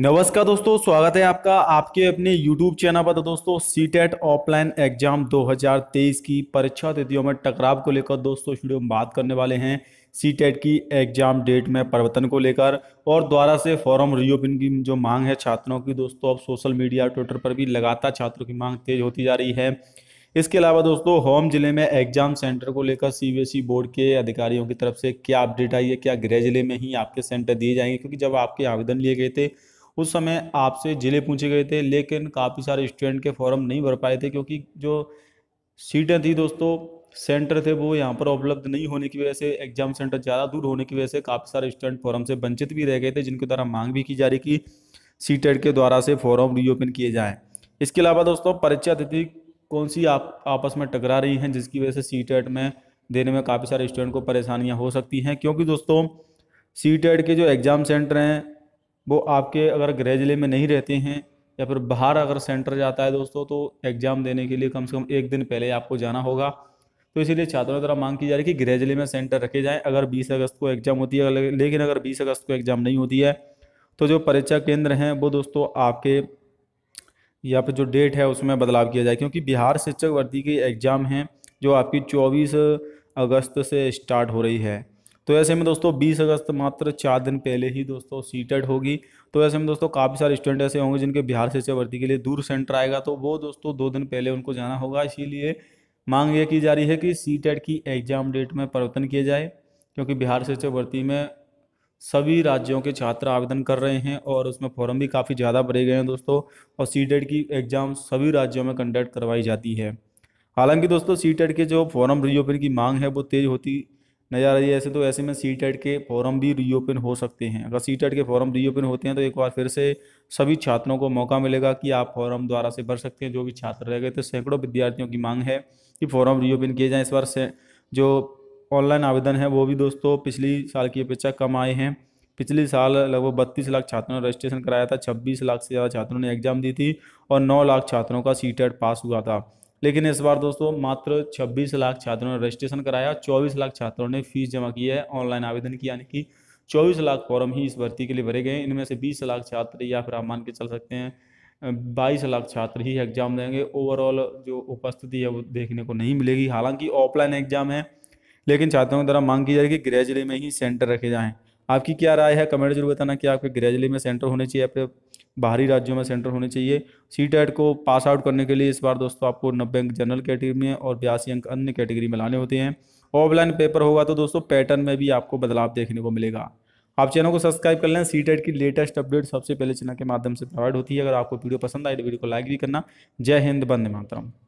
नमस्कार दोस्तों स्वागत है आपका आपके अपने YouTube चैनल पर तो दोस्तों सी टेट ऑफलाइन एग्जाम 2023 की परीक्षा तिथियों में टकराव को लेकर दोस्तों स्टूडियो में बात करने वाले हैं सी टेट e की एग्जाम डेट में परिवर्तन को लेकर और द्वारा से फॉरम रीओपन की जो मांग है छात्रों की दोस्तों अब सोशल मीडिया ट्विटर पर भी लगातार छात्रों की मांग तेज होती जा रही है इसके अलावा दोस्तों होम जिले में एग्जाम सेंटर को लेकर सी बोर्ड e के अधिकारियों की तरफ से क्या अपडेट आई है क्या गृह जिले में ही आपके सेंटर दिए जाएंगे क्योंकि जब आपके आवेदन लिए गए थे उस समय आपसे ज़िले पूछे गए थे लेकिन काफ़ी सारे स्टूडेंट के फॉर्म नहीं भर पाए थे क्योंकि जो सीटें थी दोस्तों सेंटर थे वो यहाँ पर उपलब्ध नहीं होने की वजह से एग्जाम सेंटर ज़्यादा दूर होने की वजह से काफ़ी सारे स्टूडेंट फॉरम से वंचित भी रह गए थे जिनके द्वारा मांग भी की जा रही कि सी के द्वारा से फॉरम रीओपन किए जाएँ इसके अलावा दोस्तों परीक्षा तिथि कौन सी आप आपस में टकरा रही हैं जिसकी वजह से सी में देने में काफ़ी सारे स्टूडेंट को परेशानियाँ हो सकती हैं क्योंकि दोस्तों सी के जो एग्ज़ाम सेंटर हैं वो आपके अगर गृह जिले में नहीं रहते हैं या फिर बाहर अगर सेंटर जाता है दोस्तों तो एग्ज़ाम देने के लिए कम से कम एक दिन पहले आपको जाना होगा तो इसीलिए छात्रों द्वारा मांग की जा रही है कि गृह जिले में सेंटर रखे जाएँ अगर बीस अगस्त को एग्ज़ाम होती है लेकिन अगर बीस अगस्त को एग्ज़ाम नहीं होती है तो जो परीक्षा केंद्र हैं वो दोस्तों आपके या फिर जो डेट है उसमें बदलाव किया जाए क्योंकि बिहार शिक्षक भर्ती के एग्ज़ाम हैं जो आपकी चौबीस अगस्त से स्टार्ट हो रही है तो ऐसे में दोस्तों 20 अगस्त मात्र चार दिन पहले ही दोस्तों सीटेड होगी तो ऐसे में दोस्तों काफ़ी सारे स्टूडेंट ऐसे होंगे जिनके बिहार शिक्षा भर्ती के लिए दूर सेंटर आएगा तो वो दोस्तों दो दिन पहले उनको जाना होगा इसीलिए मांग ये की जा रही है कि सीटेड की एग्ज़ाम डेट में परिवर्तन किया जाए क्योंकि बिहार शिक्षा भर्ती में सभी राज्यों के छात्र आवेदन कर रहे हैं और उसमें फॉर्म भी काफ़ी ज़्यादा भरे गए हैं दोस्तों और सी की एग्ज़ाम सभी राज्यों में कंडक्ट करवाई जाती है हालांकि दोस्तों सी के जो फॉर्म रीओपन की मांग है वो तेज़ होती रही है ऐसे तो ऐसे में सी टेट e के फॉर्म भी रीओपन हो सकते हैं अगर सी टेट e के फॉरम रीओपन होते हैं तो एक बार फिर से सभी छात्रों को मौका मिलेगा कि आप फॉर्म द्वारा से भर सकते हैं जो भी छात्र रह गए तो सैकड़ों विद्यार्थियों की मांग है कि फॉर्म रीओपन किए जाएँ इस बार से जो ऑनलाइन आवेदन है वो भी दोस्तों पिछली साल की अपेक्षा कम आए हैं पिछले साल लगभग बत्तीस लाख छात्रों ने रजिस्ट्रेशन कराया था छब्बीस लाख से ज़्यादा छात्रों ने एग्जाम दी थी और नौ लाख छात्रों का सी टेट पास हुआ था लेकिन इस बार दोस्तों मात्र 26 लाख छात्रों ने रजिस्ट्रेशन कराया 24 लाख छात्रों ने फीस जमा की है ऑनलाइन आवेदन किया यानी कि 24 लाख फॉर्म ही इस भर्ती के लिए भरे गए इनमें से 20 लाख छात्र या फिर आप मान के चल सकते हैं 22 लाख छात्र ही एग्जाम देंगे ओवरऑल जो उपस्थिति है वो देखने को नहीं मिलेगी हालांकि ऑफलाइन एग्जाम है लेकिन छात्रों की तरफ मांग की जाएगी ग्रेजुएट में ही सेंटर रखे जाएँ आपकी क्या राय है कमेंट जरूर बताना कि आपके ग्रेजुअली में सेंटर होने चाहिए आपके बाहरी राज्यों में सेंटर होने चाहिए सी टेट को पास आउट करने के लिए इस बार दोस्तों आपको नब्बे अंक जनरल कैटेगरी में और बयासी अंक अन्य कैटेगरी में लाने होते हैं ऑफलाइन पेपर होगा तो दोस्तों पैटर्न में भी आपको बदलाव देखने को मिलेगा आप चैनल को सब्सक्राइब कर लें सी टेट की लेटेस्ट अपडेट सबसे पहले चैनल के माध्यम से प्रोवाइड होती है अगर आपको वीडियो पसंद आए तो वीडियो को लाइक भी करना जय हिंद बंदे मातरम